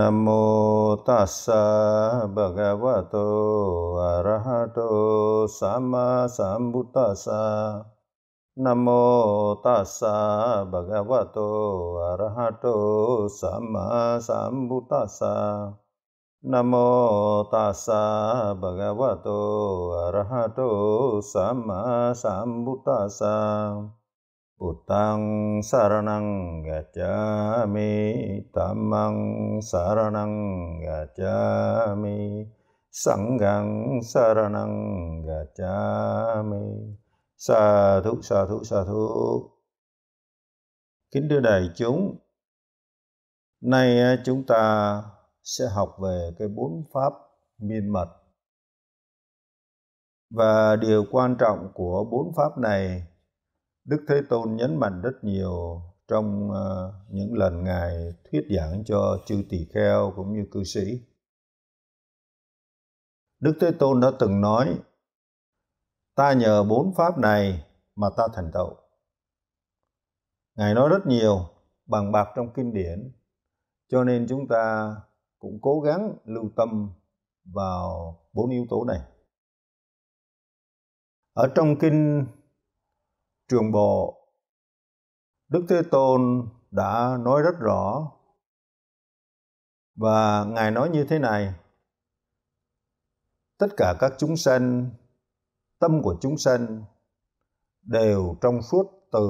Namo tassa bhagavato arahato sama sambuddhassa. Namo tassa bhagavato arahato sama sambuddhassa. Namo tassa bhagavato arahato sama sambuddhassa. Utang saranang gacchami, tamang saranang gacchami, sanggang saranang gacchami. Sa thú, sa thú, sa thú. Kính thưa đại chúng, nay à, chúng ta sẽ học về cái bốn pháp miên mật. Và điều quan trọng của bốn pháp này Đức Thế Tôn nhấn mạnh rất nhiều trong ờ, những lần Ngài thuyết giảng cho chư tỳ kheo cũng như cư sĩ. Đức Thế Tôn đã từng nói, ta nhờ bốn pháp này mà ta thành tựu. Ngài nói rất nhiều bằng bạc trong kinh điển, cho nên chúng ta cũng cố gắng lưu tâm vào bốn yếu tố này. Ở trong kinh trường bộ đức thế tôn đã nói rất rõ và ngài nói như thế này tất cả các chúng sanh tâm của chúng sanh đều trong suốt từ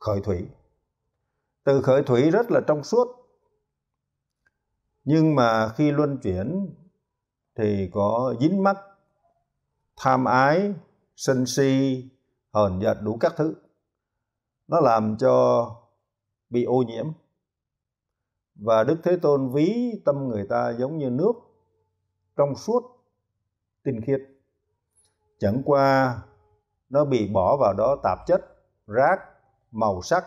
khởi thủy từ khởi thủy rất là trong suốt nhưng mà khi luân chuyển thì có dính mắc tham ái sân si hờn giận đủ các thứ nó làm cho bị ô nhiễm và đức thế tôn ví tâm người ta giống như nước trong suốt tinh khiết chẳng qua nó bị bỏ vào đó tạp chất rác màu sắc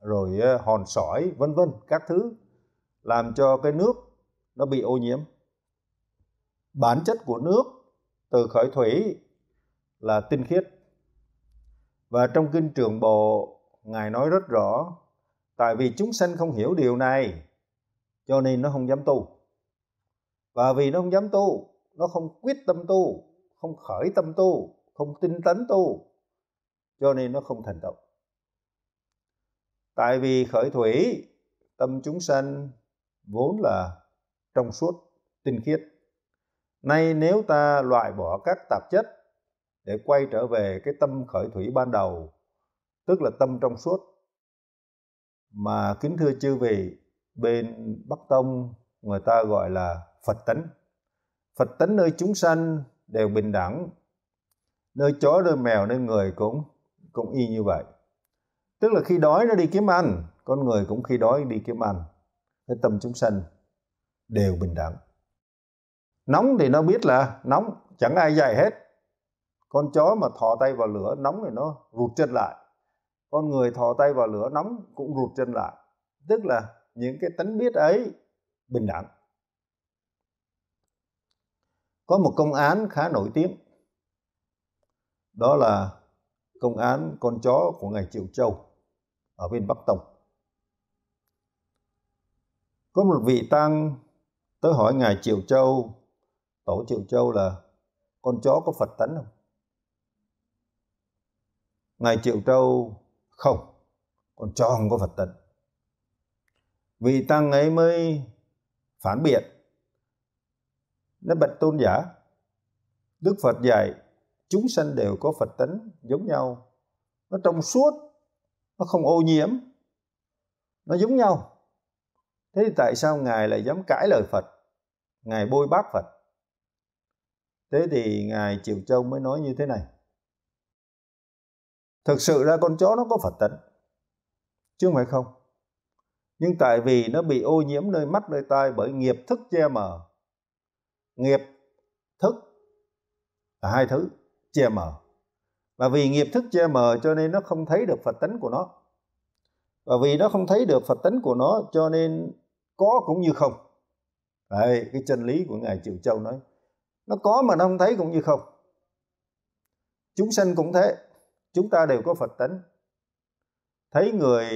rồi ờ, hòn sỏi vân vân các thứ làm cho cái nước nó bị ô nhiễm bản chất của nước từ khởi thủy là tinh khiết và trong kinh trường bộ, Ngài nói rất rõ, tại vì chúng sanh không hiểu điều này, cho nên nó không dám tu. Và vì nó không dám tu, nó không quyết tâm tu, không khởi tâm tu, không tinh tấn tu, cho nên nó không thành tựu. Tại vì khởi thủy, tâm chúng sanh vốn là trong suốt, tinh khiết. Nay nếu ta loại bỏ các tạp chất để quay trở về cái tâm khởi thủy ban đầu, tức là tâm trong suốt. Mà kính thưa chư vị, bên Bắc Tông người ta gọi là Phật tánh. Phật tánh nơi chúng sanh đều bình đẳng, nơi chó, nơi mèo, nơi người cũng cũng y như vậy. Tức là khi đói nó đi kiếm ăn, con người cũng khi đói đi kiếm ăn. Cái tâm chúng sanh đều bình đẳng. Nóng thì nó biết là nóng, chẳng ai dạy hết con chó mà thò tay vào lửa nóng thì nó rụt chân lại con người thò tay vào lửa nóng cũng rụt chân lại tức là những cái tánh biết ấy bình đẳng có một công án khá nổi tiếng đó là công án con chó của ngài Triệu Châu ở bên Bắc Tông. Có một vị tăng tới hỏi ngài Triệu Châu, tổ Triệu Châu là con chó có Phật tánh không? Ngài Triệu châu không, còn tròn có Phật tận. Vì Tăng ấy mới phản biện, nó bạch tôn giả. Đức Phật dạy, chúng sanh đều có Phật tánh giống nhau, nó trong suốt, nó không ô nhiễm, nó giống nhau. Thế thì tại sao Ngài lại dám cãi lời Phật? Ngài bôi bác Phật. Thế thì Ngài Triệu Châu mới nói như thế này. Thực sự ra con chó nó có Phật tánh. Chứ không phải không. Nhưng tại vì nó bị ô nhiễm nơi mắt nơi tai bởi nghiệp thức che mờ. Nghiệp thức là hai thứ che mờ. Và vì nghiệp thức che mờ cho nên nó không thấy được Phật tánh của nó. Và vì nó không thấy được Phật tánh của nó cho nên có cũng như không. Đấy, cái chân lý của Ngài Triệu Châu nói. Nó có mà nó không thấy cũng như không. Chúng sanh cũng thế chúng ta đều có Phật tánh. Thấy người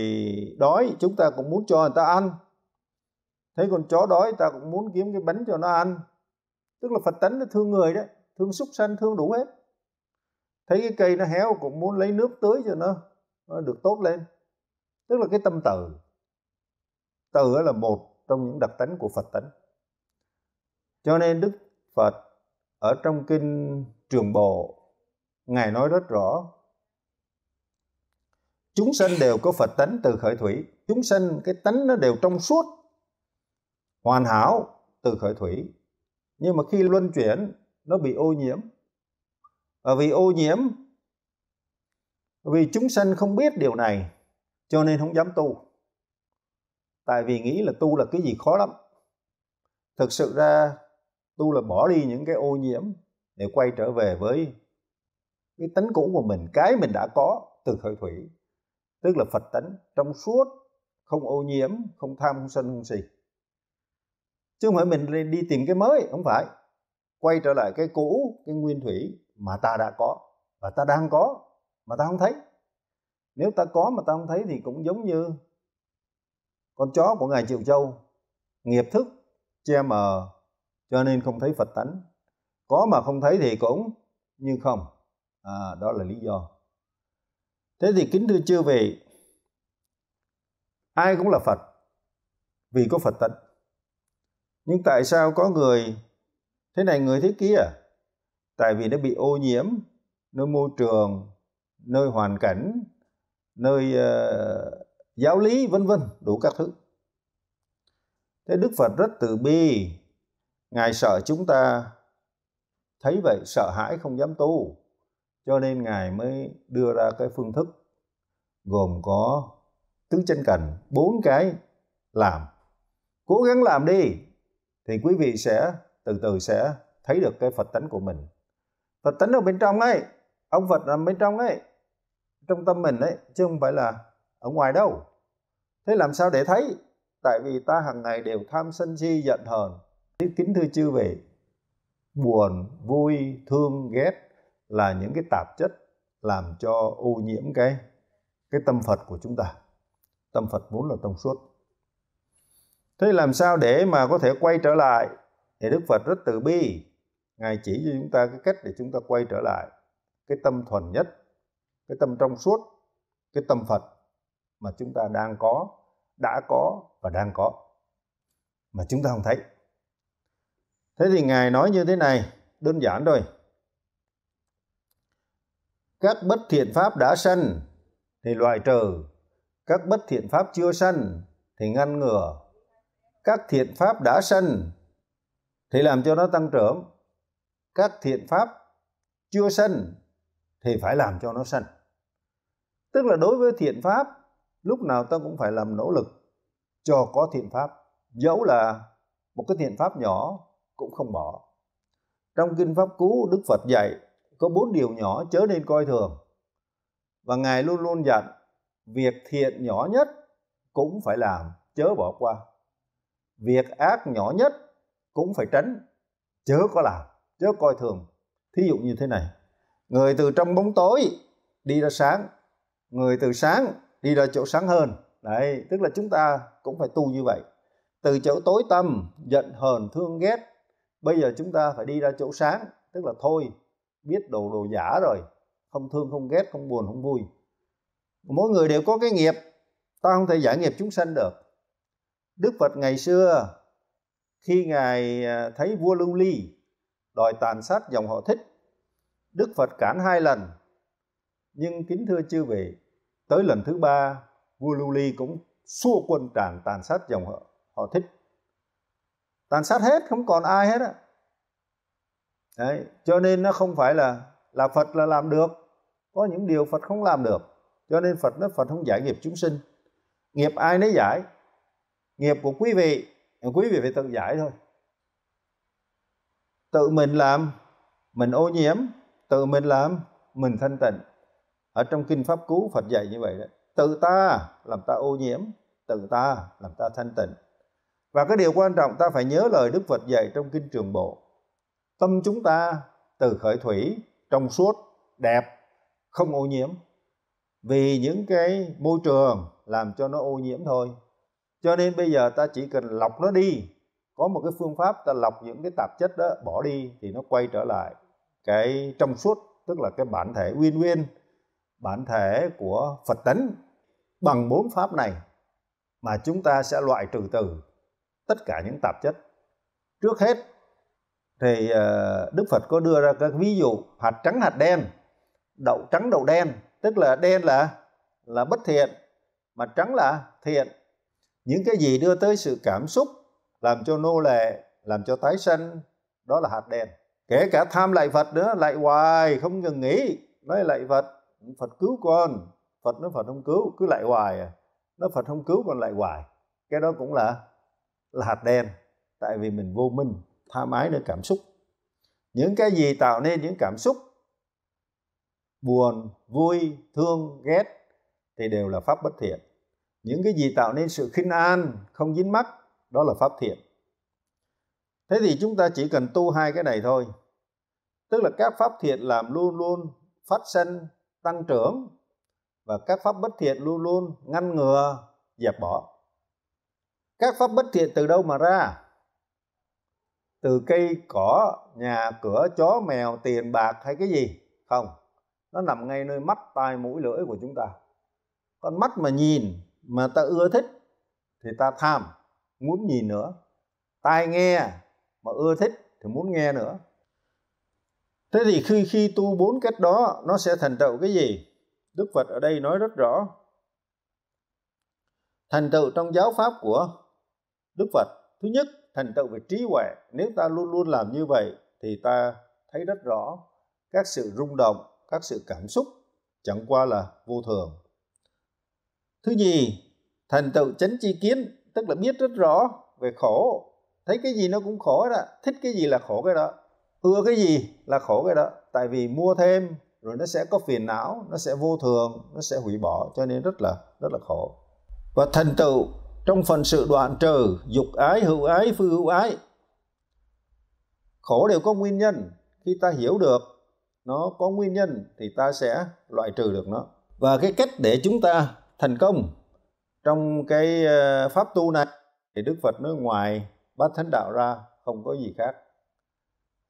đói chúng ta cũng muốn cho người ta ăn. Thấy con chó đói ta cũng muốn kiếm cái bánh cho nó ăn. Tức là Phật tánh nó thương người đó, thương súc sanh, thương đủ hết. Thấy cái cây nó héo cũng muốn lấy nước tưới cho nó, nó được tốt lên. Tức là cái tâm từ. Từ là một trong những đặc tính của Phật tánh. Cho nên Đức Phật ở trong kinh Trường Bộ Ngài nói rất rõ chúng sinh đều có Phật tánh từ khởi thủy chúng sinh cái tánh nó đều trong suốt hoàn hảo từ khởi thủy nhưng mà khi luân chuyển nó bị ô nhiễm và vì ô nhiễm vì chúng sinh không biết điều này cho nên không dám tu tại vì nghĩ là tu là cái gì khó lắm thực sự ra tu là bỏ đi những cái ô nhiễm để quay trở về với cái tánh cũ của mình cái mình đã có từ khởi thủy tức là Phật tánh trong suốt, không ô nhiễm, không tham, không sân, không si. Chứ không phải mình đi tìm cái mới, không phải. Quay trở lại cái cũ, cái nguyên thủy mà ta đã có, và ta đang có, mà ta không thấy. Nếu ta có mà ta không thấy thì cũng giống như con chó của Ngài Triều Châu, nghiệp thức, che mờ, cho nên không thấy Phật tánh. Có mà không thấy thì cũng như không. À, đó là lý do. Thế thì kính thưa chư vị, ai cũng là Phật vì có Phật tận. Nhưng tại sao có người thế này người thế kia? Tại vì nó bị ô nhiễm nơi môi trường, nơi hoàn cảnh, nơi uh, giáo lý vân vân đủ các thứ. Thế Đức Phật rất từ bi, Ngài sợ chúng ta thấy vậy sợ hãi không dám tu cho nên ngài mới đưa ra cái phương thức gồm có tứ chân cần bốn cái làm cố gắng làm đi thì quý vị sẽ từ từ sẽ thấy được cái phật tánh của mình phật tánh ở bên trong ấy ông phật nằm bên trong ấy trong tâm mình ấy chứ không phải là ở ngoài đâu thế làm sao để thấy tại vì ta hàng ngày đều tham sân si giận hờn kính thưa chư vị buồn vui thương ghét là những cái tạp chất làm cho ô nhiễm cái cái tâm Phật của chúng ta. Tâm Phật vốn là trong suốt. Thế làm sao để mà có thể quay trở lại? Thì Đức Phật rất từ bi. Ngài chỉ cho chúng ta cái cách để chúng ta quay trở lại cái tâm thuần nhất, cái tâm trong suốt, cái tâm Phật mà chúng ta đang có, đã có và đang có mà chúng ta không thấy. Thế thì Ngài nói như thế này, đơn giản thôi các bất thiện pháp đã sanh thì loại trừ, các bất thiện pháp chưa sanh thì ngăn ngừa, các thiện pháp đã sanh thì làm cho nó tăng trưởng, các thiện pháp chưa sanh thì phải làm cho nó sanh. Tức là đối với thiện pháp, lúc nào ta cũng phải làm nỗ lực cho có thiện pháp, dẫu là một cái thiện pháp nhỏ cũng không bỏ. Trong kinh pháp cú Đức Phật dạy có bốn điều nhỏ chớ nên coi thường. Và Ngài luôn luôn dặn, việc thiện nhỏ nhất cũng phải làm, chớ bỏ qua. Việc ác nhỏ nhất cũng phải tránh, chớ có làm, chớ coi thường. Thí dụ như thế này, người từ trong bóng tối đi ra sáng, người từ sáng đi ra chỗ sáng hơn. Đấy, tức là chúng ta cũng phải tu như vậy. Từ chỗ tối tâm, giận hờn, thương ghét, bây giờ chúng ta phải đi ra chỗ sáng, tức là thôi biết đồ đồ giả rồi không thương không ghét không buồn không vui mỗi người đều có cái nghiệp ta không thể giải nghiệp chúng sanh được đức phật ngày xưa khi ngài à, thấy vua lưu ly đòi tàn sát dòng họ thích đức phật cản hai lần nhưng kính thưa chư vị tới lần thứ ba vua lưu ly cũng xua quân tràn tàn sát dòng họ họ thích tàn sát hết không còn ai hết á Đấy, cho nên nó không phải là là Phật là làm được. Có những điều Phật không làm được. Cho nên Phật nó Phật không giải nghiệp chúng sinh. Nghiệp ai nấy giải. Nghiệp của quý vị, quý vị phải tự giải thôi. Tự mình làm, mình ô nhiễm, tự mình làm, mình thanh tịnh. Ở trong kinh pháp cứu Phật dạy như vậy đấy. Tự ta làm ta ô nhiễm, tự ta làm ta thanh tịnh. Và cái điều quan trọng ta phải nhớ lời Đức Phật dạy trong kinh Trường Bộ tâm chúng ta từ khởi thủy trong suốt đẹp không ô nhiễm vì những cái môi trường làm cho nó ô nhiễm thôi cho nên bây giờ ta chỉ cần lọc nó đi có một cái phương pháp ta lọc những cái tạp chất đó bỏ đi thì nó quay trở lại cái trong suốt tức là cái bản thể nguyên nguyên bản thể của phật tánh bằng bốn pháp này mà chúng ta sẽ loại trừ từ tất cả những tạp chất trước hết thì ờ, Đức Phật có đưa ra các ví dụ hạt trắng hạt đen, đậu trắng đậu đen, tức là đen là là bất thiện mà trắng là thiện. Những cái gì đưa tới sự cảm xúc làm cho nô lệ, làm cho tái sanh đó là hạt đen. Kể cả tham lại Phật nữa, lại hoài không ngừng nghỉ, nói lại Phật, Phật cứu con, Phật nói Phật không cứu, cứ lại hoài à. Nói Phật không cứu còn lại hoài. Cái đó cũng là là hạt đen tại vì mình vô minh tha mái nơi cảm xúc những cái gì tạo nên những cảm xúc buồn vui thương ghét thì đều là pháp bất thiện những cái gì tạo nên sự khinh an không dính mắc đó là pháp thiện thế thì chúng ta chỉ cần tu hai cái này thôi tức là các pháp thiện làm luôn luôn phát sinh tăng trưởng và các pháp bất thiện luôn luôn ngăn ngừa dẹp bỏ các pháp bất thiện từ đâu mà ra từ cây cỏ nhà cửa chó mèo tiền bạc hay cái gì không nó nằm ngay nơi mắt tai mũi lưỡi của chúng ta con mắt mà nhìn mà ta ưa thích thì ta tham muốn nhìn nữa tai nghe mà ưa thích thì muốn nghe nữa thế thì khi khi tu bốn cách đó nó sẽ thành tựu cái gì đức phật ở đây nói rất rõ thành tựu trong giáo pháp của đức phật thứ nhất thành tựu về trí huệ nếu ta luôn luôn làm như vậy thì ta thấy rất rõ các sự rung động các sự cảm xúc chẳng qua là vô thường thứ nhì thành tựu chánh chi kiến tức là biết rất rõ về khổ thấy cái gì nó cũng khổ đó thích cái gì là khổ cái đó ưa cái gì là khổ cái đó tại vì mua thêm rồi nó sẽ có phiền não nó sẽ vô thường nó sẽ hủy bỏ cho nên rất là rất là khổ và thành tựu trong phần sự đoạn trừ dục ái hữu ái phi hữu ái khổ đều có nguyên nhân khi ta hiểu được nó có nguyên nhân thì ta sẽ loại trừ được nó và cái cách để chúng ta thành công trong cái ờ, pháp tu này thì đức phật nói ngoài bát thánh đạo ra không có gì khác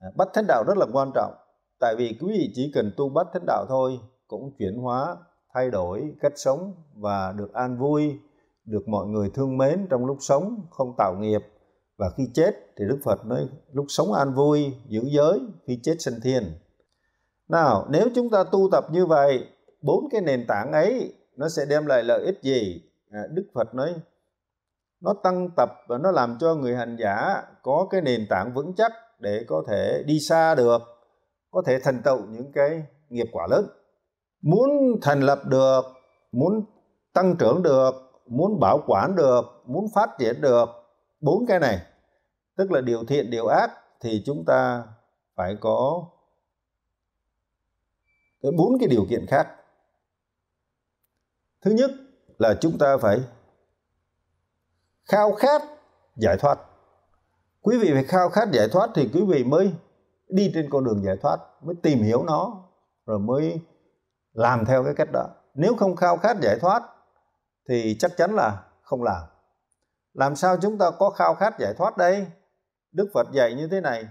à, bát thánh đạo rất là quan trọng tại vì quý vị chỉ cần tu bát thánh đạo thôi cũng chuyển hóa thay đổi cách sống và được an vui được mọi người thương mến trong lúc sống không tạo nghiệp và khi chết thì Đức Phật nói lúc sống an vui giữ giới khi chết sinh thiên nào nếu chúng ta tu tập như vậy bốn cái nền tảng ấy nó sẽ đem lại lợi ích gì à, Đức Phật nói nó tăng tập và nó làm cho người hành giả có cái nền tảng vững chắc để có thể đi xa được có thể thành tựu những cái nghiệp quả lớn muốn thành lập được muốn tăng trưởng được muốn bảo quản được muốn phát triển được bốn cái này tức là điều thiện điều ác thì chúng ta phải có cái bốn cái điều kiện khác thứ nhất là chúng ta phải khao khát giải thoát quý vị phải khao khát giải thoát thì quý vị mới đi trên con đường giải thoát mới tìm hiểu nó rồi mới làm theo cái cách đó nếu không khao khát giải thoát thì chắc chắn là không làm. Làm sao chúng ta có khao khát giải thoát đây? Đức Phật dạy như thế này,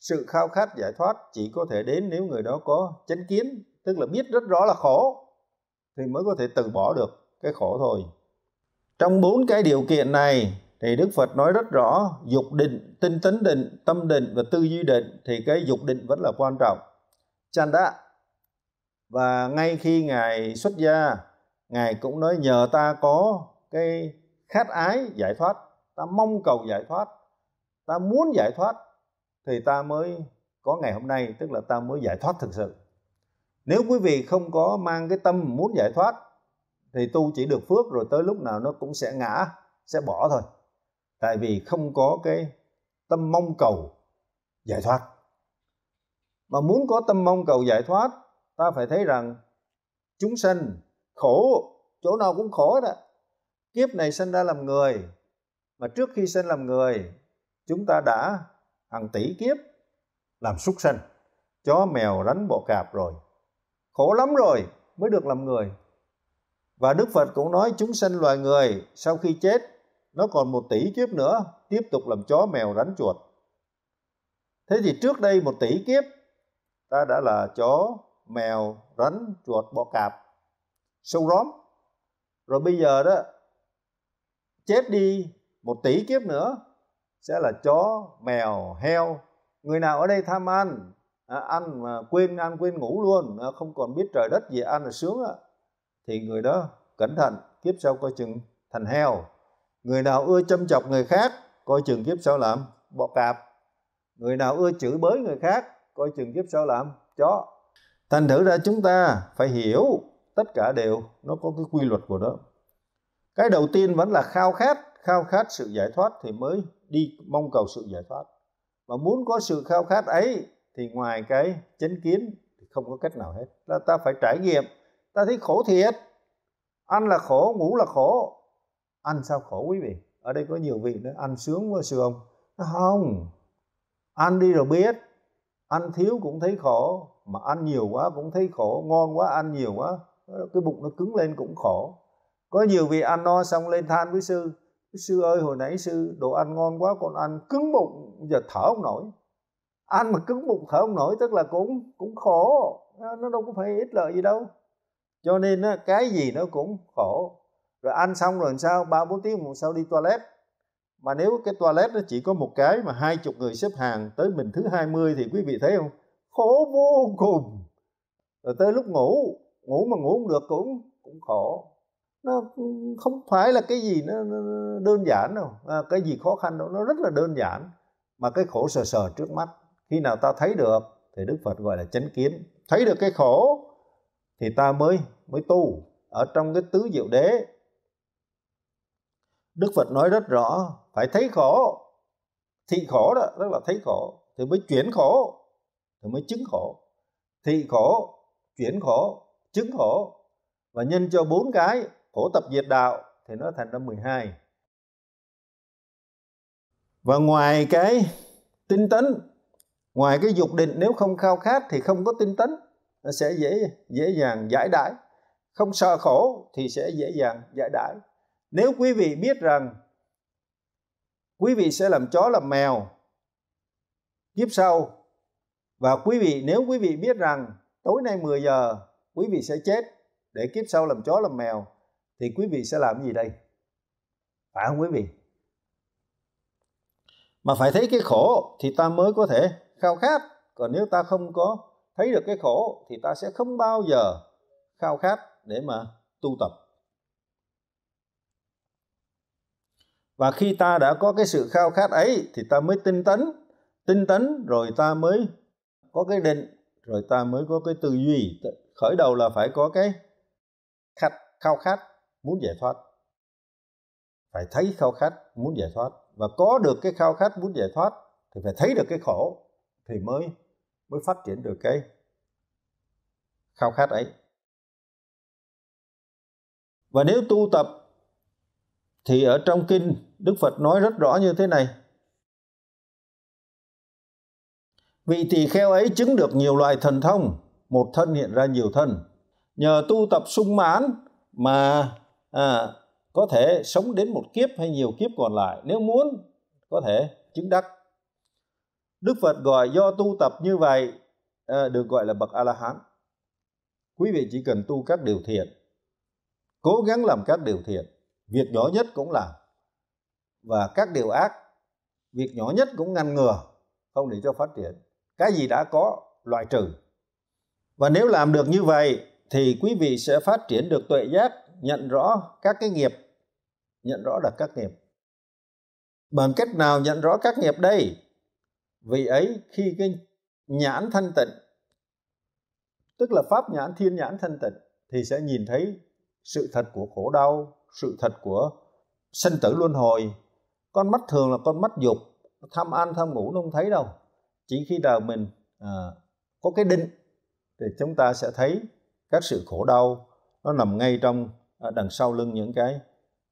sự khao khát giải thoát chỉ có thể đến nếu người đó có chánh kiến, tức là biết rất rõ là khổ thì mới có thể từ bỏ được cái khổ thôi. Trong bốn cái điều kiện này thì Đức Phật nói rất rõ dục định, tinh tấn định, tâm định và tư duy định thì cái dục định vẫn là quan trọng. Chanda và ngay khi ngài xuất gia Ngài cũng nói nhờ ta có cái khát ái giải thoát, ta mong cầu giải thoát, ta muốn giải thoát thì ta mới có ngày hôm nay, tức là ta mới giải thoát thực sự. Nếu quý vị không có mang cái tâm muốn giải thoát thì tu chỉ được phước rồi tới lúc nào nó cũng sẽ ngã, sẽ bỏ thôi. Tại vì không có cái tâm mong cầu giải thoát. Mà muốn có tâm mong cầu giải thoát, ta phải thấy rằng chúng sanh khổ chỗ nào cũng khổ đó kiếp này sinh ra làm người mà trước khi sinh làm người chúng ta đã hàng tỷ kiếp làm súc sanh chó mèo rắn bọ cạp rồi khổ lắm rồi mới được làm người và đức phật cũng nói chúng sanh loài người sau khi chết nó còn một tỷ kiếp nữa tiếp tục làm chó mèo rắn chuột thế thì trước đây một tỷ kiếp ta đã là chó mèo rắn chuột bọ cạp sâu róm rồi bây giờ đó chết đi một tỷ kiếp nữa sẽ là chó mèo heo người nào ở đây tham ăn à, ăn mà quên ăn quên ngủ luôn à, không còn biết trời đất gì ăn là sướng à. thì người đó cẩn thận kiếp sau coi chừng thành heo người nào ưa châm chọc người khác coi chừng kiếp sau làm bọ cạp người nào ưa chửi bới người khác coi chừng kiếp sau làm chó thành thử ra chúng ta phải hiểu tất cả đều nó có cái quy luật của nó cái đầu tiên vẫn là khao khát khao khát sự giải thoát thì mới đi mong cầu sự giải thoát mà muốn có sự khao khát ấy thì ngoài cái chánh kiến thì không có cách nào hết là ta phải trải nghiệm ta thấy khổ thiệt ăn là khổ ngủ là khổ ăn sao khổ quý vị ở đây có nhiều vị nó ăn sướng quá sư ông nó không ăn đi rồi biết ăn thiếu cũng thấy khổ mà ăn nhiều quá cũng thấy khổ ngon quá ăn nhiều quá cái bụng nó cứng lên cũng khổ có nhiều vị ăn no xong lên than với sư sư ơi hồi nãy sư đồ ăn ngon quá con ăn cứng bụng giờ thở không nổi ăn mà cứng bụng thở không nổi tức là cũng cũng khổ nó đâu có phải ít lợi gì đâu cho nên cái gì nó cũng khổ rồi ăn xong rồi làm sao ba bốn tiếng một sau đi toilet mà nếu cái toilet nó chỉ có một cái mà hai chục người xếp hàng tới mình thứ 20 thì quý vị thấy không khổ vô cùng rồi tới lúc ngủ ngủ mà ngủ không được cũng cũng khổ nó không phải là cái gì nó, đơn giản đâu à, cái gì khó khăn đâu nó rất là đơn giản mà cái khổ sờ sờ trước mắt khi nào ta thấy được thì đức phật gọi là chánh kiến thấy được cái khổ thì ta mới mới tu ở trong cái tứ diệu đế đức phật nói rất rõ phải thấy khổ thị khổ đó rất là thấy khổ thì mới chuyển khổ thì mới chứng khổ thị khổ chuyển khổ chứng khổ và nhân cho bốn cái khổ tập diệt đạo thì nó thành ra 12. Và ngoài cái tinh tấn, ngoài cái dục định nếu không khao khát thì không có tinh tấn, nó sẽ dễ dễ dàng giải đãi. Không sợ khổ thì sẽ dễ dàng giải đãi. Nếu quý vị biết rằng quý vị sẽ làm chó làm mèo kiếp sau và quý vị nếu quý vị biết rằng tối nay 10 giờ quý vị sẽ chết để kiếp sau làm chó làm mèo thì quý vị sẽ làm gì đây phải không quý vị mà phải thấy cái khổ thì ta mới có thể khao khát còn nếu ta không có thấy được cái khổ thì ta sẽ không bao giờ khao khát để mà tu tập và khi ta đã có cái sự khao khát ấy thì ta mới tinh tấn tinh tấn rồi ta mới có cái định rồi ta mới có cái tư duy khởi đầu là phải có cái khát khao khát muốn giải thoát phải thấy khao khát muốn giải thoát và có được cái khao khát muốn giải thoát thì phải thấy được cái khổ thì mới mới phát triển được cái khao khát ấy và nếu tu tập thì ở trong kinh Đức Phật nói rất rõ như thế này. Vị tỳ kheo ấy chứng được nhiều loại thần thông một thân hiện ra nhiều thân nhờ tu tập sung mãn mà à, có thể sống đến một kiếp hay nhiều kiếp còn lại nếu muốn có thể chứng đắc đức phật gọi do tu tập như vậy à, được gọi là bậc a la hán quý vị chỉ cần tu các điều thiện cố gắng làm các điều thiện việc nhỏ nhất cũng làm và các điều ác việc nhỏ nhất cũng ngăn ngừa không để cho phát triển cái gì đã có loại trừ và nếu làm được như vậy thì quý vị sẽ phát triển được tuệ giác, nhận rõ các cái nghiệp, nhận rõ được các nghiệp. Bằng cách nào nhận rõ các nghiệp đây? Vì ấy khi cái nhãn thanh tịnh, tức là pháp nhãn thiên nhãn thanh tịnh thì sẽ nhìn thấy sự thật của khổ đau, sự thật của sinh tử luân hồi. Con mắt thường là con mắt dục, tham ăn tham ngủ nó không thấy đâu. Chỉ khi nào mình à, có cái định thì chúng ta sẽ thấy các sự khổ đau nó nằm ngay trong à, đằng sau lưng những cái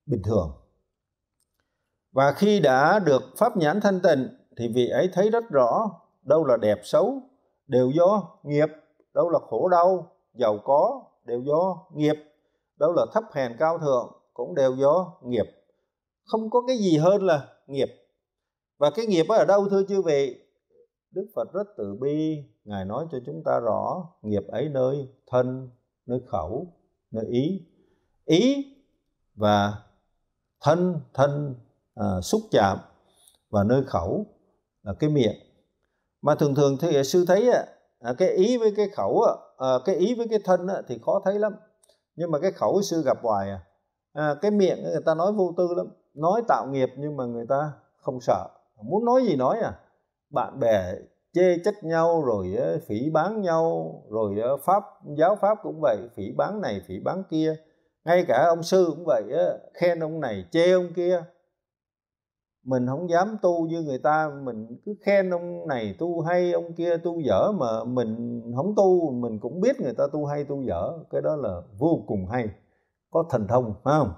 bình thường và khi đã được pháp nhãn thanh tịnh thì vị ấy thấy rất rõ đâu là đẹp xấu đều do nghiệp đâu là khổ đau giàu có đều do nghiệp đâu là thấp hèn cao thượng cũng đều do nghiệp không có cái gì hơn là nghiệp và cái nghiệp ở đâu thưa chư vị Đức Phật rất từ bi, Ngài nói cho chúng ta rõ nghiệp ấy nơi thân, nơi khẩu, nơi ý. Ý và thân, thân à, xúc chạm và nơi khẩu là cái miệng. Mà thường thường thì sư thấy à, cái ý với cái khẩu, à, cái ý với cái thân à, thì khó thấy lắm. Nhưng mà cái khẩu sư gặp hoài à. à cái miệng người ta nói vô tư lắm, nói tạo nghiệp nhưng mà người ta không sợ. Muốn nói gì nói à bạn bè chê trách nhau rồi ờ, phỉ bán nhau rồi ờ, pháp giáo pháp cũng vậy phỉ bán này phỉ bán kia ngay cả ông sư cũng vậy ờ, khen ông này chê ông kia mình không dám tu như người ta mình cứ khen ông này tu hay ông kia tu dở mà mình không tu mình cũng biết người ta tu hay tu dở cái đó là vô cùng hay có thần thông phải không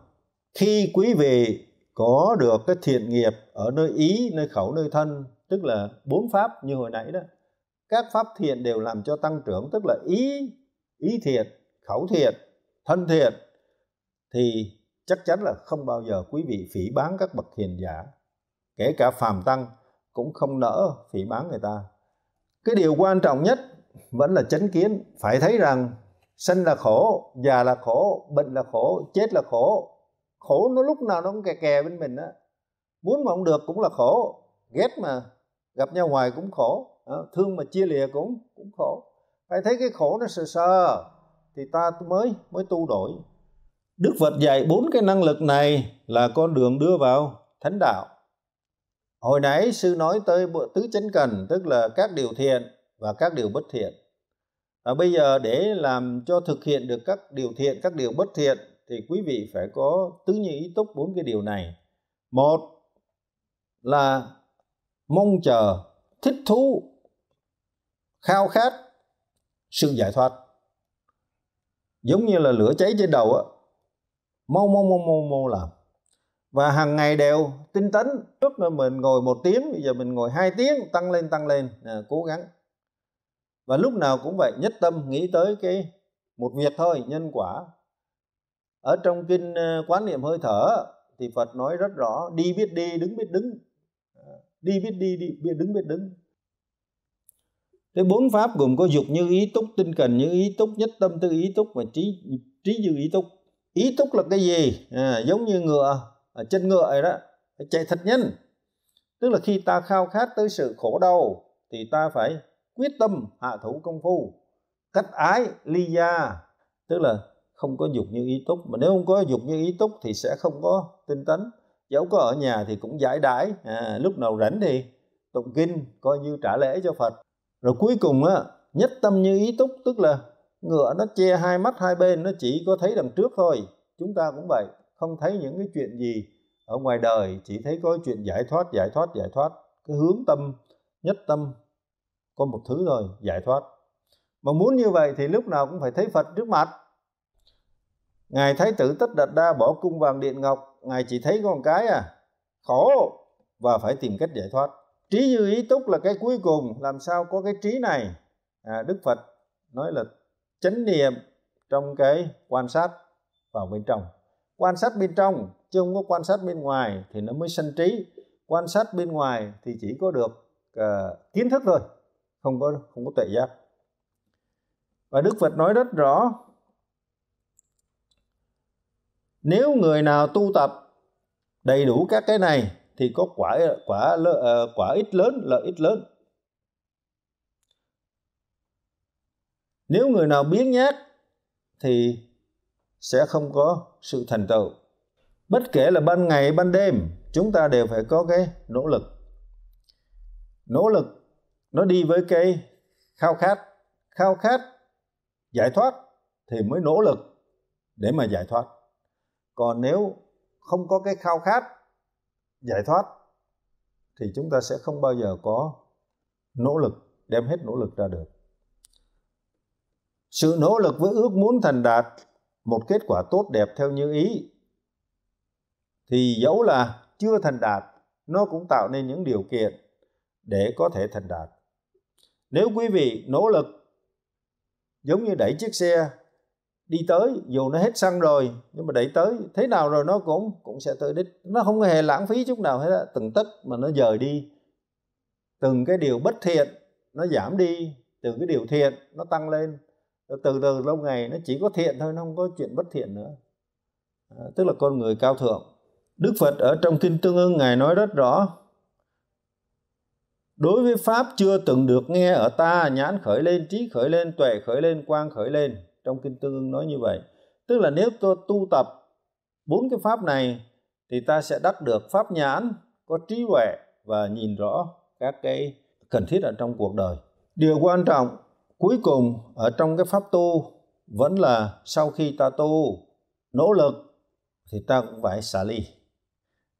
khi quý vị có được cái thiện nghiệp ở nơi ý nơi khẩu nơi thân tức là bốn pháp như hồi nãy đó các pháp thiện đều làm cho tăng trưởng tức là ý ý thiện khẩu thiện thân thiện thì chắc chắn là không bao giờ quý vị phỉ bán các bậc hiền giả kể cả phàm tăng cũng không nỡ phỉ bán người ta cái điều quan trọng nhất vẫn là chánh kiến phải thấy rằng sinh là khổ già là khổ bệnh là khổ chết là khổ khổ nó lúc nào nó cũng kè kè bên mình á muốn mà không được cũng là khổ ghét mà gặp nhau hoài cũng khổ ờ, thương mà chia lìa cũng cũng khổ phải thấy cái khổ nó sờ sờ thì ta mới mới tu đổi đức phật dạy bốn cái năng lực này là con đường đưa vào thánh đạo hồi nãy sư nói tới tứ chánh cần tức là các điều thiện và các điều bất thiện và bây giờ để làm cho thực hiện được các điều thiện các điều bất thiện thì quý vị phải có tứ như ý túc bốn cái điều này một là mong chờ thích thú khao khát sự giải thoát giống như là lửa cháy trên đầu á mau mau mau mau mau làm và hàng ngày đều tinh tấn trước là mình ngồi một tiếng bây giờ mình ngồi hai tiếng tăng lên tăng lên à, cố gắng và lúc nào cũng vậy nhất tâm nghĩ tới cái một việc thôi nhân quả ở trong kinh à, quán niệm hơi thở thì phật nói rất rõ đi biết đi đứng biết đứng đi biết đi, đi biết đứng biết đứng Thế bốn pháp gồm có dục như ý túc, tinh cần như ý túc, nhất tâm tư ý túc và trí trí như ý túc. Ý túc là cái gì? À, giống như ngựa, ở à, chân ngựa ấy đó, chạy thật nhanh. Tức là khi ta khao khát tới sự khổ đau thì ta phải quyết tâm hạ thủ công phu. Cách ái, ly gia, tức là không có dục như ý túc. Mà nếu không có dục như ý túc thì sẽ không có tinh tấn dẫu có ở nhà thì cũng giải đãi à, lúc nào rảnh thì tụng kinh coi như trả lễ cho phật rồi cuối cùng á nhất tâm như ý túc tức là ngựa nó che hai mắt hai bên nó chỉ có thấy đằng trước thôi chúng ta cũng vậy không thấy những cái chuyện gì ở ngoài đời chỉ thấy có chuyện giải thoát giải thoát giải thoát cái hướng tâm nhất tâm có một thứ thôi giải thoát mà muốn như vậy thì lúc nào cũng phải thấy phật trước mặt ngài thái tử tất đạt đa bỏ cung vàng điện ngọc ngài chỉ thấy con cái à khổ và phải tìm cách giải thoát trí như ý túc là cái cuối cùng làm sao có cái trí này à, đức phật nói là chánh niệm trong cái quan sát vào bên trong quan sát bên trong chứ không có quan sát bên ngoài thì nó mới sanh trí quan sát bên ngoài thì chỉ có được uh, kiến thức thôi không có không có tệ giác và đức phật nói rất rõ nếu người nào tu tập đầy đủ các cái này thì có quả quả ờ, quả ít lớn lợi ích lớn nếu người nào biến nhát thì sẽ không có sự thành tựu bất kể là ban ngày ban đêm chúng ta đều phải có cái nỗ lực nỗ lực nó đi với cái khao khát khao khát giải thoát thì mới nỗ lực để mà giải thoát còn nếu không có cái khao khát giải thoát thì chúng ta sẽ không bao giờ có nỗ lực đem hết nỗ lực ra được sự nỗ lực với ước muốn thành đạt một kết quả tốt đẹp theo như ý thì dẫu là chưa thành đạt nó cũng tạo nên những điều kiện để có thể thành đạt nếu quý vị nỗ lực giống như đẩy chiếc xe đi tới dù nó hết xăng rồi nhưng mà đẩy tới thế nào rồi nó cũng cũng sẽ tới đích nó không hề lãng phí chút nào hết á từng tấc mà nó dời đi từng cái điều bất thiện nó giảm đi từng cái điều thiện nó tăng lên từ từ lâu ngày nó chỉ có thiện thôi nó không có chuyện bất thiện nữa à, tức là con người cao thượng đức phật ở trong kinh tương ưng ngài nói rất rõ đối với pháp chưa từng được nghe ở ta nhãn khởi lên trí khởi lên tuệ khởi lên quang khởi lên trong kinh tương ưng nói như vậy tức là nếu tôi tu tập bốn cái pháp này thì ta sẽ đắc được pháp nhãn có trí huệ và nhìn rõ các cái cần thiết ở trong cuộc đời điều quan trọng cuối cùng ở trong cái pháp tu vẫn là sau khi ta tu nỗ lực thì ta cũng phải xả ly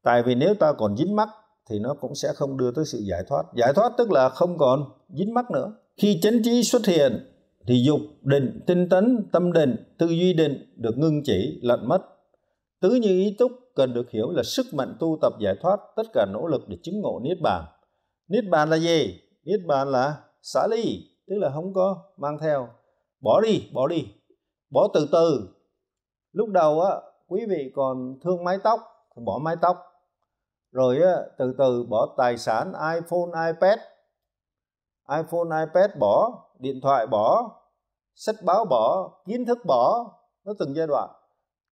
tại vì nếu ta còn dính mắc thì nó cũng sẽ không đưa tới sự giải thoát giải thoát tức là không còn dính mắc nữa khi chánh trí xuất hiện thì dục định, tinh tấn, tâm định, tư duy định được ngưng chỉ, lặn mất. Tứ như ý túc cần được hiểu là sức mạnh tu tập giải thoát tất cả nỗ lực để chứng ngộ Niết Bàn. Niết Bàn là gì? Niết Bàn là xả ly, tức là không có mang theo. Bỏ đi, bỏ đi, bỏ từ từ. Lúc đầu á, quý vị còn thương mái tóc, thì bỏ mái tóc. Rồi á, từ từ bỏ tài sản iPhone, iPad. iPhone, iPad bỏ, điện thoại bỏ, sách báo bỏ kiến thức bỏ nó từng giai đoạn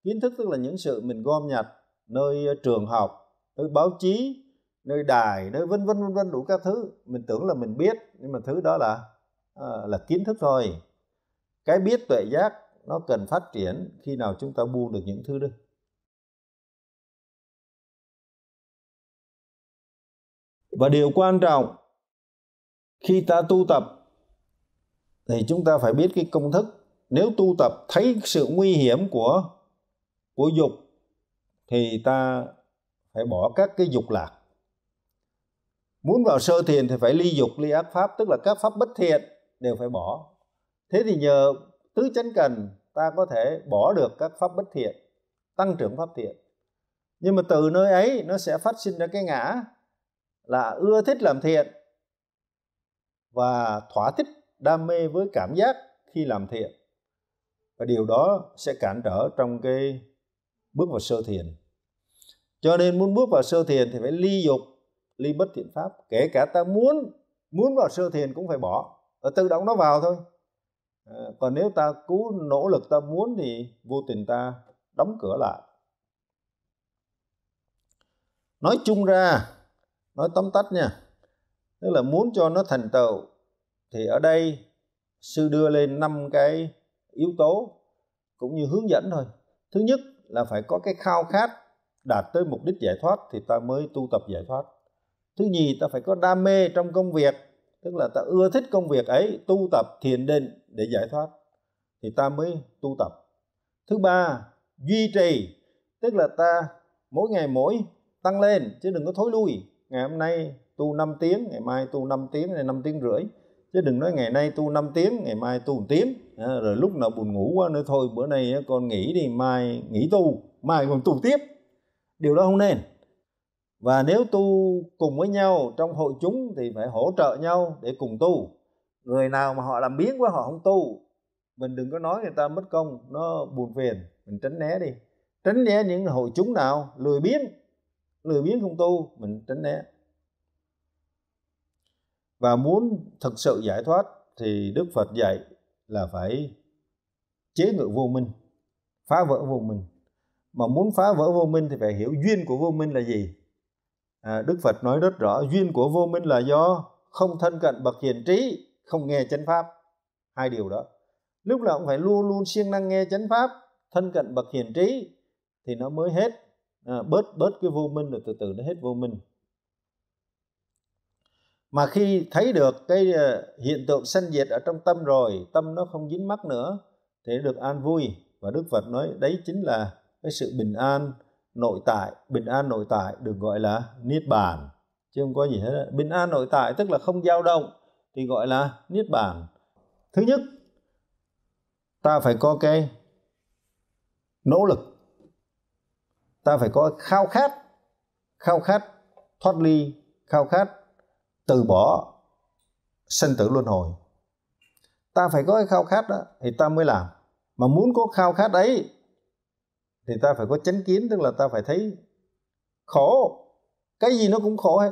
kiến thức tức là những sự mình gom nhặt nơi ờ, trường học nơi báo chí nơi đài nơi vân vân vân vân đủ các thứ mình tưởng là mình biết nhưng mà thứ đó là à, là kiến thức thôi cái biết tuệ giác nó cần phát triển khi nào chúng ta buông được những thứ đó và điều quan trọng khi ta tu tập thì chúng ta phải biết cái công thức nếu tu tập thấy sự nguy hiểm của của dục thì ta phải bỏ các cái dục lạc muốn vào sơ thiền thì phải ly dục ly ác pháp tức là các pháp bất thiện đều phải bỏ thế thì nhờ tứ chánh cần ta có thể bỏ được các pháp bất thiện tăng trưởng pháp thiện nhưng mà từ nơi ấy nó sẽ phát sinh ra cái ngã là ưa thích làm thiện và thỏa thích đam mê với cảm giác khi làm thiện và điều đó sẽ cản trở trong cái bước vào sơ thiền cho nên muốn bước vào sơ thiền thì phải ly dục ly bất thiện pháp kể cả ta muốn muốn vào sơ thiền cũng phải bỏ và tự động nó vào thôi à, còn nếu ta cứ nỗ lực ta muốn thì vô tình ta đóng cửa lại nói chung ra nói tóm tắt nha tức là muốn cho nó thành tựu thì ở đây sư đưa lên năm cái yếu tố cũng như hướng dẫn thôi thứ nhất là phải có cái khao khát đạt tới mục đích giải thoát thì ta mới tu tập giải thoát thứ nhì ta phải có đam mê trong công việc tức là ta ưa thích công việc ấy tu tập thiền định để giải thoát thì ta mới tu tập thứ ba duy trì tức là ta mỗi ngày mỗi tăng lên chứ đừng có thối lui ngày hôm nay tu 5 tiếng ngày mai tu 5 tiếng ngày 5 tiếng rưỡi chứ đừng nói ngày nay tu 5 tiếng ngày mai tu 1 tiếng à, rồi lúc nào buồn ngủ quá nữa thôi bữa nay con nghỉ đi mai nghỉ tu mai còn tu tiếp điều đó không nên và nếu tu cùng với nhau trong hội chúng thì phải hỗ trợ nhau để cùng tu người nào mà họ làm biến quá họ không tu mình đừng có nói người ta mất công nó buồn phiền mình tránh né đi tránh né những hội chúng nào lười biếng lười biếng không tu mình tránh né và muốn thực sự giải thoát thì Đức Phật dạy là phải chế ngự vô minh, phá vỡ vô minh. Mà muốn phá vỡ vô minh thì phải hiểu duyên của vô minh là gì. À, Đức Phật nói rất rõ duyên của vô minh là do không thân cận bậc hiền trí, không nghe chánh pháp. Hai điều đó. Lúc nào cũng phải luôn luôn siêng năng nghe chánh pháp, thân cận bậc hiền trí thì nó mới hết à, bớt bớt cái vô minh rồi từ từ nó hết vô minh mà khi thấy được cái ờ, hiện tượng sanh diệt ở trong tâm rồi tâm nó không dính mắc nữa thì được an vui và đức phật nói đấy chính là cái sự bình an nội tại bình an nội tại được gọi là niết bàn chứ không có gì hết bình an nội tại tức là không dao động thì gọi là niết bàn thứ nhất ta phải có cái nỗ lực ta phải có khao khát khao khát thoát ly khao khát từ bỏ sinh tử luân hồi ta phải có cái khao khát đó thì ta mới làm mà muốn có khao khát ấy thì ta phải có chánh kiến tức là ta phải thấy khổ cái gì nó cũng khổ hết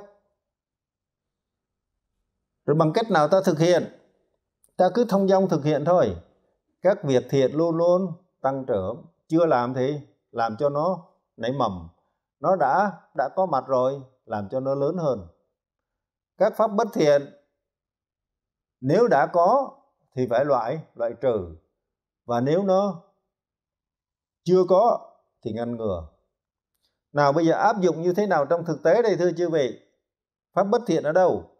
rồi bằng cách nào ta thực hiện ta cứ thông dong thực hiện thôi các việc thiện luôn luôn tăng trưởng chưa làm thì làm cho nó nảy mầm nó đã đã có mặt rồi làm cho nó lớn hơn các pháp bất thiện nếu đã có thì phải loại loại trừ và nếu nó chưa có thì ngăn ngừa nào bây giờ áp dụng như thế nào trong thực tế đây thưa chư vị pháp bất thiện ở đâu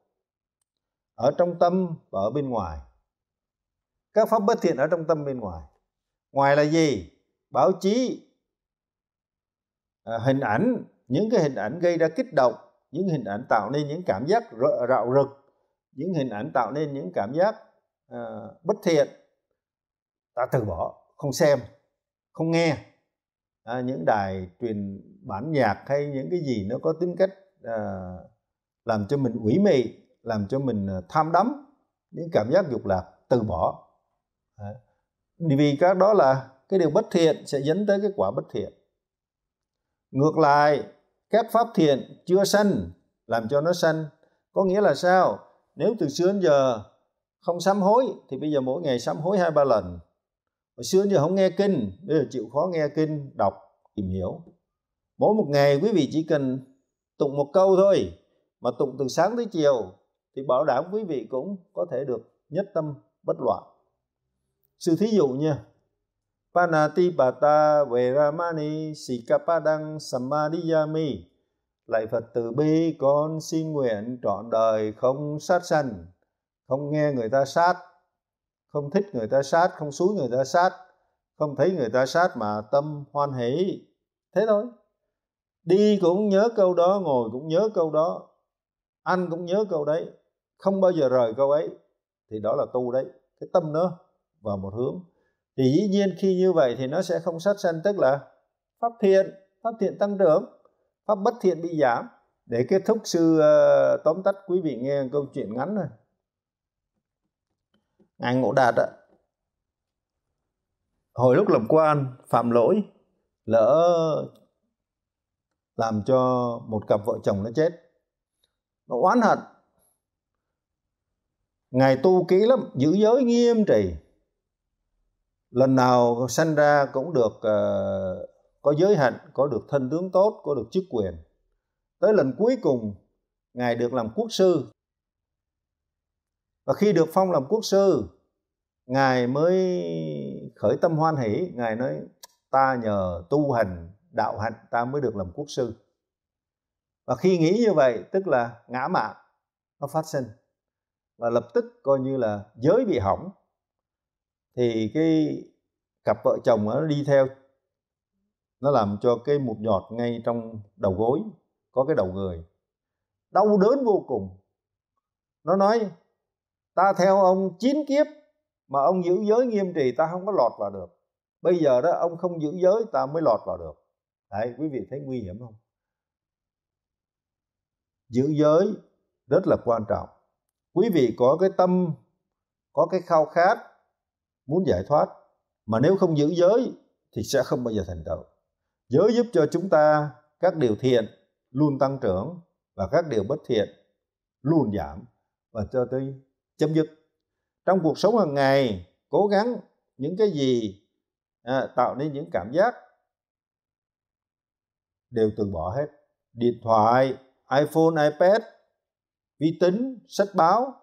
ở trong tâm và ở bên ngoài các pháp bất thiện ở trong tâm bên ngoài ngoài là gì báo chí à, hình ảnh những cái hình ảnh gây ra kích động những hình ảnh tạo nên những cảm giác rạo rực những hình ảnh tạo nên những cảm giác à, bất thiện ta từ bỏ không xem không nghe à, những đài truyền bản nhạc hay những cái gì nó có tính cách à, làm cho mình ủy mị làm cho mình ờ, tham đắm những cảm giác dục lạc từ bỏ à, vì các đó là cái điều bất thiện sẽ dẫn tới cái quả bất thiện ngược lại các pháp thiện chưa sanh làm cho nó sanh có nghĩa là sao nếu từ xưa đến giờ không sám hối thì bây giờ mỗi ngày sám hối hai ba lần hồi xưa đến giờ không nghe kinh bây giờ chịu khó nghe kinh đọc tìm hiểu mỗi một ngày quý vị chỉ cần tụng một câu thôi mà tụng từ sáng tới chiều thì bảo đảm quý vị cũng có thể được nhất tâm bất loạn sự thí dụ nha Panatipata Veramani Sikapadang Samadhiyami Lạy Phật từ bi con xin nguyện trọn đời không sát sanh Không nghe người ta sát Không thích người ta sát, không xúi người ta sát Không thấy người ta sát mà tâm hoan hỷ Thế thôi Đi cũng nhớ câu đó, ngồi cũng nhớ câu đó Ăn cũng nhớ câu đấy Không bao giờ rời câu ấy Thì đó là tu đấy Cái tâm nó vào một hướng thì dĩ nhiên khi như vậy thì nó sẽ không sát sanh tức là pháp thiện pháp thiện tăng trưởng pháp bất thiện bị giảm để kết thúc sư uh, ờ, tóm tắt quý vị nghe câu chuyện ngắn này ngài ngộ đạt ạ hồi lúc làm quan phạm lỗi lỡ làm cho một cặp vợ chồng nó chết nó oán hận ngài tu kỹ lắm giữ giới nghiêm trì lần nào sanh ra cũng được uh, có giới hạnh có được thân tướng tốt có được chức quyền tới lần cuối cùng ngài được làm quốc sư và khi được phong làm quốc sư ngài mới khởi tâm hoan hỷ ngài nói ta nhờ tu hành đạo hạnh ta mới được làm quốc sư và khi nghĩ như vậy tức là ngã mạng nó phát sinh và lập tức coi như là giới bị hỏng thì cái cặp vợ chồng nó đi theo nó làm cho cái một nhọt ngay trong đầu gối có cái đầu người đau đớn vô cùng nó nói ta theo ông chín kiếp mà ông giữ giới nghiêm trì ta không có lọt vào được bây giờ đó ông không giữ giới ta mới lọt vào được đấy quý vị thấy nguy hiểm không giữ giới rất là quan trọng quý vị có cái tâm có cái khao khát muốn giải thoát mà nếu không giữ giới thì sẽ không bao giờ thành tựu. Giới giúp cho chúng ta các điều thiện luôn tăng trưởng và các điều bất thiện luôn giảm và cho tới chấm dứt. Trong cuộc sống hàng ngày, cố gắng những cái gì à, tạo nên những cảm giác đều từ bỏ hết. Điện thoại, iPhone, iPad, vi tính, sách báo,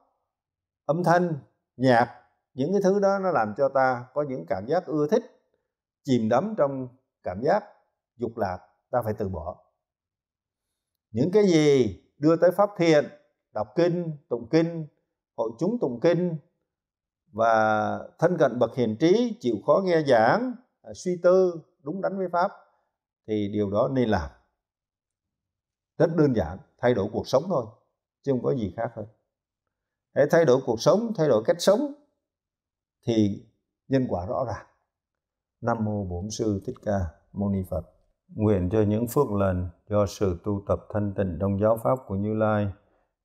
âm thanh, nhạc, những cái thứ đó nó làm cho ta có những cảm giác ưa thích chìm đắm trong cảm giác dục lạc ta phải từ bỏ những cái gì đưa tới pháp thiện đọc kinh tụng kinh hội chúng tụng kinh và thân cận bậc hiền trí chịu khó nghe giảng à, suy tư đúng đắn với pháp thì điều đó nên làm rất đơn giản thay đổi cuộc sống thôi chứ không có gì khác hơn để thay đổi cuộc sống thay đổi cách sống thì nhân quả rõ ràng. Nam mô Bổn sư Thích Ca Mâu Ni Phật. Nguyện cho những phước lành do sự tu tập thanh tịnh trong giáo pháp của Như Lai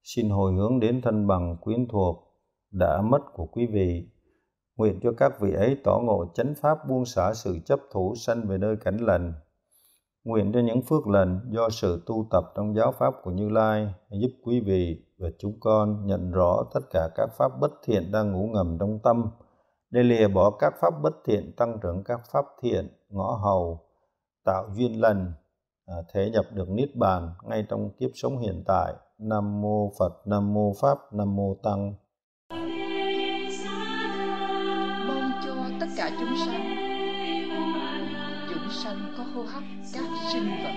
xin hồi hướng đến thân bằng quyến thuộc đã mất của quý vị. Nguyện cho các vị ấy tỏ ngộ chánh pháp buông xả sự chấp thủ sanh về nơi cảnh lành. Nguyện cho những phước lành do sự tu tập trong giáo pháp của Như Lai giúp quý vị và chúng con nhận rõ tất cả các pháp bất thiện đang ngủ ngầm trong tâm để lìa bỏ các pháp bất thiện tăng trưởng các pháp thiện ngõ hầu tạo duyên lành à, thể nhập được niết bàn ngay trong kiếp sống hiện tại nam mô phật nam mô pháp nam mô tăng mong cho tất cả chúng sanh chúng sanh có hô hấp các sinh vật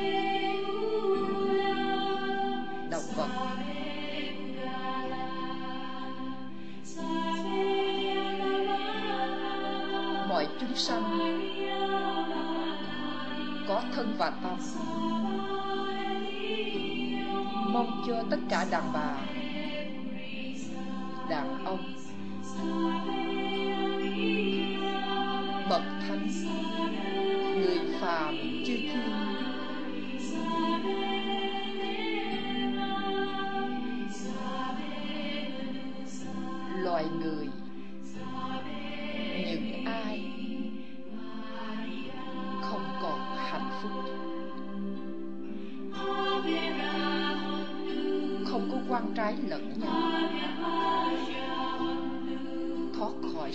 động vật sanh có thân và tâm mong cho tất cả đàn bà đàn ông bậc thánh người phàm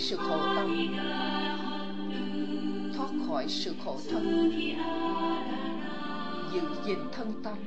sự khổ tâm, thoát khỏi sự khổ thân giữ gìn thân tâm